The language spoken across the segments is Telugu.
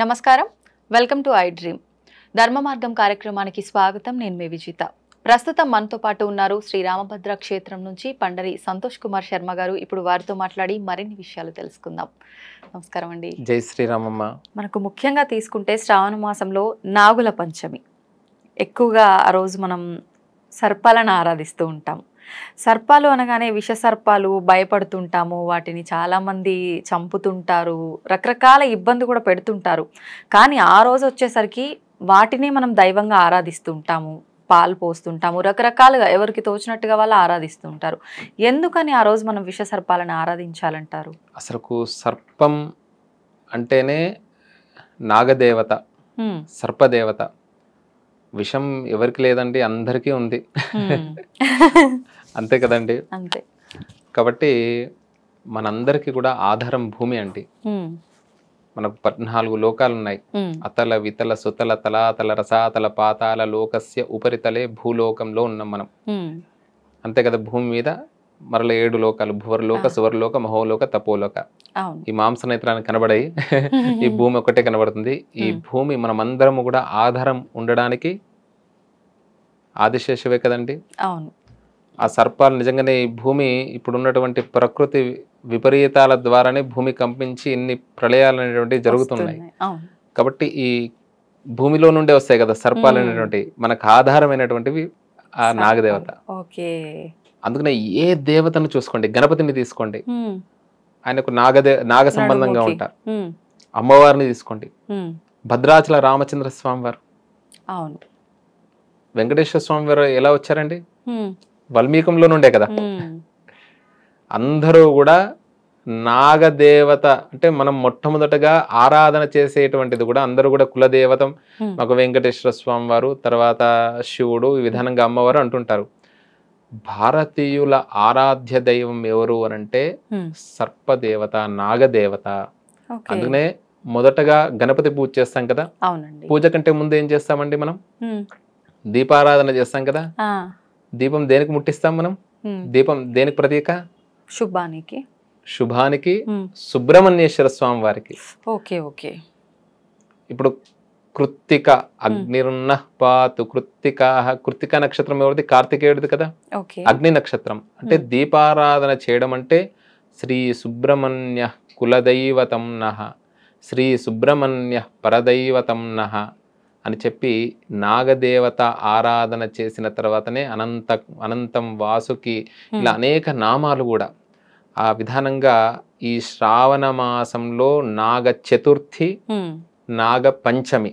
నమస్కారం వెల్కమ్ టు ఐ డ్రీమ్ ధర్మ మార్గం కార్యక్రమానికి స్వాగతం నేను మీ విజిత ప్రస్తుతం మనతో పాటు ఉన్నారు శ్రీ రామభద్ర క్షేత్రం నుంచి పండరి సంతోష్ కుమార్ శర్మ గారు ఇప్పుడు వారితో మాట్లాడి మరిన్ని విషయాలు తెలుసుకుందాం నమస్కారం అండి జై శ్రీరామమ్మ మనకు ముఖ్యంగా తీసుకుంటే శ్రావణ మాసంలో నాగుల పంచమి ఎక్కువగా ఆ రోజు మనం సర్పాలను ఆరాధిస్తూ ఉంటాం సర్పాలు అనగానే విష సర్పాలు భయపడుతుంటాము వాటిని చాలామంది చంపుతుంటారు రకరకాల ఇబ్బంది కూడా పెడుతుంటారు కానీ ఆ రోజు వచ్చేసరికి వాటిని మనం దైవంగా ఆరాధిస్తుంటాము పాలు పోస్తుంటాము రకరకాలుగా ఎవరికి తోచినట్టుగా వాళ్ళు ఆరాధిస్తుంటారు ఎందుకని ఆ రోజు మనం విష సర్పాలను ఆరాధించాలంటారు అసలు సర్పం అంటేనే నాగదేవత సర్పదేవత విషం ఎవరికి లేదండి అందరికీ ఉంది అంతే కదండి అంతే కాబట్టి మనందరికీ కూడా ఆధారం భూమి అండి మనకు పద్నాలుగు లోకాలు ఉన్నాయి అతల వితల సుతల తల తల రసాతల పాతాల లోకస్య ఉపరితలే భూలోకంలో ఉన్నాం మనం అంతే కదా భూమి మీద మరల ఏడు లోకాలు భువర్లోక సువర్లోక మహోలోక తపోలోక ఈ మాంస నేత్రాన్ని కనబడాయి ఈ భూమి ఒకటే కనబడుతుంది ఈ భూమి మనమందరం కూడా ఆధారం ఉండడానికి ఆదిశేషవే కదండి ఆ సర్పాలు నిజంగానే ఈ భూమి ఇప్పుడున్నటువంటి ప్రకృతి విపరీతాల ద్వారానే భూమి కంపించి ఇన్ని ప్రళయాలు అనేటువంటివి జరుగుతున్నాయి కాబట్టి ఈ భూమిలో నుండే వస్తాయి కదా సర్పాలు అనేటువంటి మనకు ఆధారమైనటువంటివి ఆ నాగదేవత ఓకే అందుకనే ఏ దేవతను చూసుకోండి గణపతిని తీసుకోండి ఆయనకు నాగదే నాగ సంబంధంగా ఉంటారు అమ్మవారిని తీసుకోండి భద్రాచల రామచంద్ర స్వామి వారు వెంకటేశ్వర స్వామి వారు ఎలా వచ్చారండి వల్మీకంలో నుండే కదా అందరూ కూడా నాగదేవత అంటే మనం మొట్టమొదటగా ఆరాధన చేసేటువంటిది కూడా అందరూ కూడా కులదేవతం మాకు వెంకటేశ్వర స్వామి వారు తర్వాత శివుడు ఈ విధానంగా అమ్మవారు అంటుంటారు భారతీయుల ఆరాధ్య దైవం ఎవరు అనంటే సర్పదేవత నాగదేవత అందుకనే మొదటగా గణపతి పూజ చేస్తాం కదా పూజ కంటే ముందు ఏం చేస్తామండి మనం దీపారాధన చేస్తాం కదా దీపం దేనికి ముట్టిస్తాం మనం దీపం దేనికి ప్రతీక శుభానికి శుభానికి సుబ్రహ్మణ్యేశ్వర స్వామి వారికి ఓకే ఓకే ఇప్పుడు కృత్తిక అగ్నిర్ణ పాతు కృత్తిక కృత్తిక నక్షత్రం ఎవరిది కార్తికేయుడిది కదా అగ్ని నక్షత్రం అంటే దీపారాధన చేయడం అంటే శ్రీ సుబ్రహ్మణ్య కులదైవతం నహ శ్రీ సుబ్రహ్మణ్య పరదైవతం నహ అని చెప్పి నాగదేవత ఆరాధన చేసిన తర్వాతనే అనంత అనంతం వాసుకి ఇలా అనేక నామాలు కూడా ఆ విధానంగా ఈ శ్రావణ మాసంలో నాగ చతుర్థి నాగ పంచమి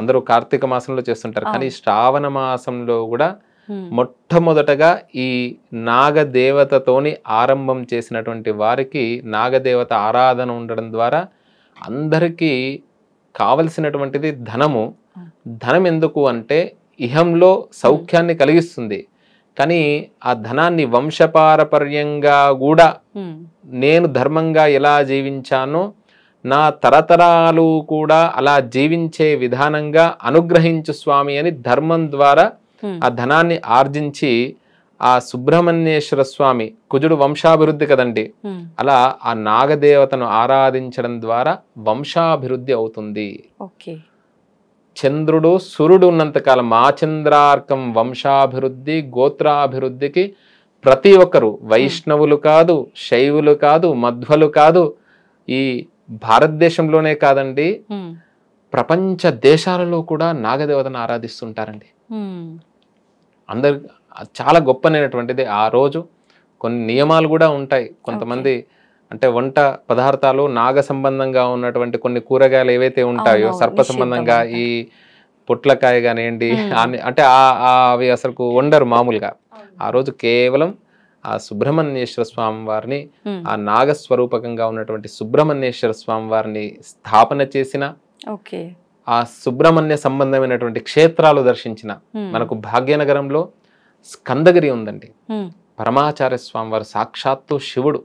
అందరూ కార్తీక మాసంలో చేస్తుంటారు కానీ శ్రావణ మాసంలో కూడా మొట్టమొదటగా ఈ నాగదేవతతోని ఆరంభం చేసినటువంటి వారికి నాగదేవత ఆరాధన ఉండడం ద్వారా అందరికీ కావలసినటువంటిది ధనము ధనం ఎందుకు అంటే ఇహంలో సౌఖ్యాన్ని కలిగిస్తుంది కానీ ఆ ధనాన్ని వంశపారపర్యంగా కూడా నేను ధర్మంగా ఎలా జీవించానో నా తరతరాలు కూడా అలా జీవించే విధానంగా అనుగ్రహించు స్వామి అని ధర్మం ద్వారా ఆ ధనాన్ని ఆర్జించి ఆ సుబ్రహ్మణ్యేశ్వర స్వామి కుజుడు వంశాభివృద్ధి కదండి అలా ఆ నాగదేవతను ఆరాధించడం ద్వారా వంశాభివృద్ధి అవుతుంది చంద్రుడు సూర్యుడు ఉన్నంతకాలం మా చంద్రార్కం వంశాభివృద్ధి గోత్రాభివృద్ధికి ప్రతి ఒక్కరు వైష్ణవులు కాదు శైవులు కాదు మధ్వలు కాదు ఈ భారతదేశంలోనే కాదండి ప్రపంచ దేశాలలో కూడా నాగదేవతను ఆరాధిస్తుంటారండి అందరు చాలా గొప్పనైనటువంటిది ఆ రోజు కొన్ని నియమాలు కూడా ఉంటాయి కొంతమంది అంటే వంట పదార్థాలు నాగ సంబంధంగా ఉన్నటువంటి కొన్ని కూరగాయలు ఏవైతే ఉంటాయో సర్ప సంబంధంగా ఈ పొట్లకాయ కానివ్వండి అంటే అవి అసలు వండరు మామూలుగా ఆ రోజు కేవలం ఆ సుబ్రహ్మణ్యేశ్వర స్వామి వారిని ఆ నాగస్వరూపకంగా ఉన్నటువంటి సుబ్రహ్మణ్యేశ్వర స్వామి వారిని స్థాపన చేసిన ఆ సుబ్రహ్మణ్య సంబంధమైనటువంటి క్షేత్రాలు దర్శించిన మనకు భాగ్యనగరంలో స్కందగిరి ఉందండి పరమాచార్య స్వామి వారు సాక్షాత్తు శివుడు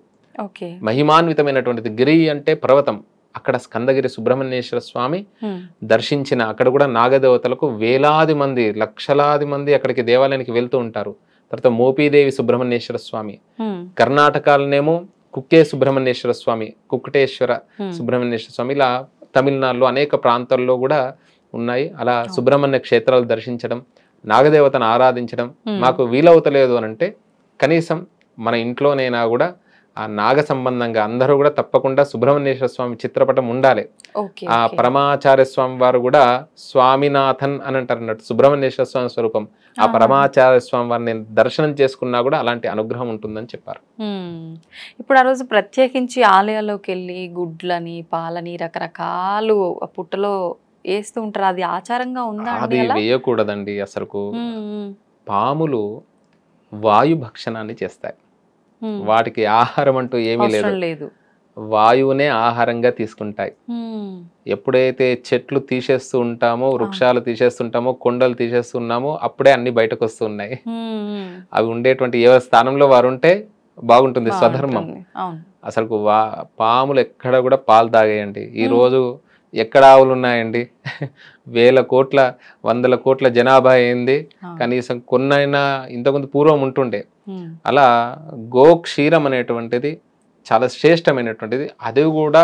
మహిమాన్వితమైనటువంటిది గిరి అంటే పర్వతం అక్కడ స్కందగిరి సుబ్రహ్మణ్యేశ్వర స్వామి దర్శించిన అక్కడ కూడా నాగదేవతలకు వేలాది మంది లక్షలాది మంది అక్కడికి దేవాలయానికి వెళ్తూ ఉంటారు తర్వాత మోపీదేవి సుబ్రహ్మణ్యేశ్వర స్వామి కర్ణాటకలోనేమో కుక్కే సుబ్రహ్మణ్యేశ్వర స్వామి కుక్కటేశ్వర సుబ్రహ్మణ్యేశ్వర స్వామి ఇలా తమిళనాడులో అనేక ప్రాంతాల్లో కూడా ఉన్నాయి అలా సుబ్రహ్మణ్య క్షేత్రాలు దర్శించడం నాగదేవతను ఆరాధించడం మాకు వీలవుతలేదు అని అంటే కనీసం మన ఇంట్లోనైనా కూడా ఆ నాగ సంబంధంగా అందరూ కూడా తప్పకుండా సుబ్రహ్మణ్యేశ్వర స్వామి చిత్రపటం ఉండాలి ఆ పరమాచార్య స్వామి వారు కూడా స్వామినాథన్ అని అంటారు అన్నట్టు సుబ్రహ్మణ్యేశ్వర స్వామి స్వరూపం ఆ పరమాచార్య స్వామి వారిని నేను దర్శనం చేసుకున్నా కూడా అలాంటి అనుగ్రహం ఉంటుందని చెప్పారు ఇప్పుడు ఆ రోజు ప్రత్యేకించి ఆలయాల్లోకి వెళ్ళి గుడ్లని పాలని రకరకాలు పుట్టలో వేస్తూ ఉంటారు అది ఆచారంగా ఉందా అది వేయకూడదండి అసలుకు పాములు వాయు భక్షణాన్ని చేస్తాయి వాటికి ఆహారం అంటూ ఏమీ లేదు వాయువునే ఆహారంగా తీసుకుంటాయి ఎప్పుడైతే చెట్లు తీసేస్తూ ఉంటామో వృక్షాలు తీసేస్తుంటామో కొండలు తీసేస్తున్నామో అప్పుడే అన్ని బయటకు వస్తున్నాయి అవి ఉండేటువంటి ఏ స్థానంలో వారు ఉంటే బాగుంటుంది స్వధర్మం అసలు వా పాములు ఎక్కడ కూడా పాలు తాగేయండి ఈ రోజు ఎక్కడ ఆవులు ఉన్నాయండి వేల కోట్ల వందల కోట్ల జనాభా అయింది కనీసం కొన్నైనా ఇంతకుముందు పూర్వం ఉంటుండే అలా గో క్షీరం అనేటువంటిది చాలా శ్రేష్టమైనటువంటిది అది కూడా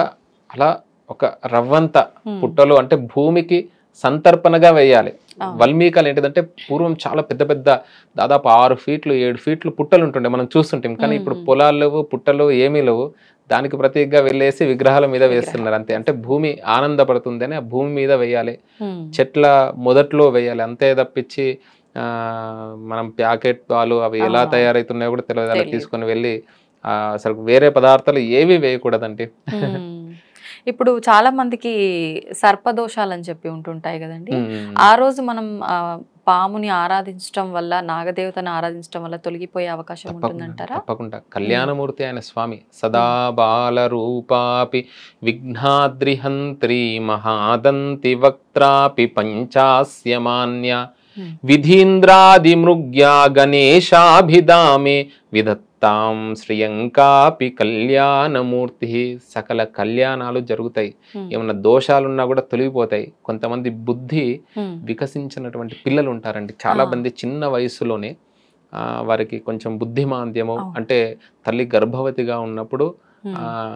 అలా ఒక రవ్వంత పుట్టలు అంటే భూమికి సంతర్పణగా వేయాలి వల్మీకాలు ఏంటిదంటే పూర్వం చాలా పెద్ద పెద్ద దాదాపు ఆరు ఫీట్లు ఏడు ఫీట్లు పుట్టలు ఉంటుండే మనం చూస్తుంటాం కానీ ఇప్పుడు పొలాలు లేవు పుట్టలు ఏమీ లేవు దానికి ప్రతీకగా వెళ్ళేసి విగ్రహాల మీద వేస్తున్నారు అంతే అంటే భూమి ఆనందపడుతుందని ఆ భూమి మీద వేయాలి చెట్ల మొదట్లో వేయాలి అంతే తప్పించి మనం ప్యాకెట్ పాలు అవి ఎలా తయారవుతున్నాయో కూడా తెలియదు అలా తీసుకొని వెళ్ళి అసలు వేరే పదార్థాలు ఏవి వేయకూడదండి ఇప్పుడు చాలా మందికి సర్పదోషాలు అని చెప్పి ఉంటుంటాయి కదండి ఆ రోజు మనం పాముని ఆరాధించడం వల్ల నాగదేవతను ఆరాధించడం వల్ల తొలగిపోయే అవకాశం ఉంటుందంటారా తప్పకుండా కళ్యాణమూర్తి అయిన స్వామి సదా బాల రూపాపి విఘ్నాద్రిహంత్రి మహాదంతి వక్త్రాపి పంచాస్యమాన్యా విధీంద్రాదిమృగ్యా గణేశాభిధామే విధత్తాం శ్రియంకాపి కళ్యాణమూర్తి సకల కళ్యాణాలు జరుగుతాయి ఏమైనా దోషాలున్నా కూడా తొలగిపోతాయి కొంతమంది బుద్ధి వికసించినటువంటి పిల్లలు ఉంటారండి చాలా మంది చిన్న వయసులోనే వారికి కొంచెం బుద్ధిమాంద్యము అంటే తల్లి గర్భవతిగా ఉన్నప్పుడు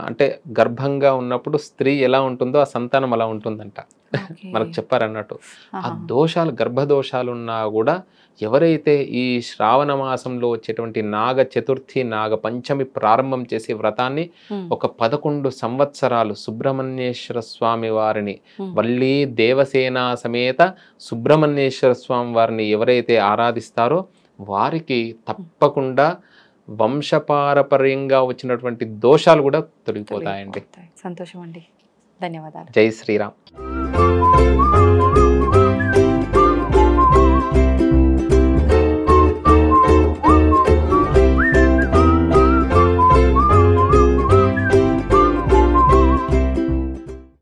అంటే గర్భంగా ఉన్నప్పుడు స్త్రీ ఎలా ఉంటుందో ఆ సంతానం అలా ఉంటుందంట మనకు చెప్పారన్నట్టు ఆ దోషాలు గర్భదోషాలు ఉన్నా కూడా ఎవరైతే ఈ శ్రావణ మాసంలో వచ్చేటువంటి నాగ చతుర్థి నాగ పంచమి ప్రారంభం చేసే వ్రతాన్ని ఒక పదకొండు సంవత్సరాలు సుబ్రహ్మణ్యేశ్వర స్వామి వారిని మళ్ళీ దేవసేన సమేత సుబ్రహ్మణ్యేశ్వర స్వామి వారిని ఎవరైతే ఆరాధిస్తారో వారికి తప్పకుండా వంశపారపర్యంగా వచ్చినటువంటి దోషాలు కూడా తొలగిపోతాయండి సంతోషం అండి धन्यवाद जय श्री राम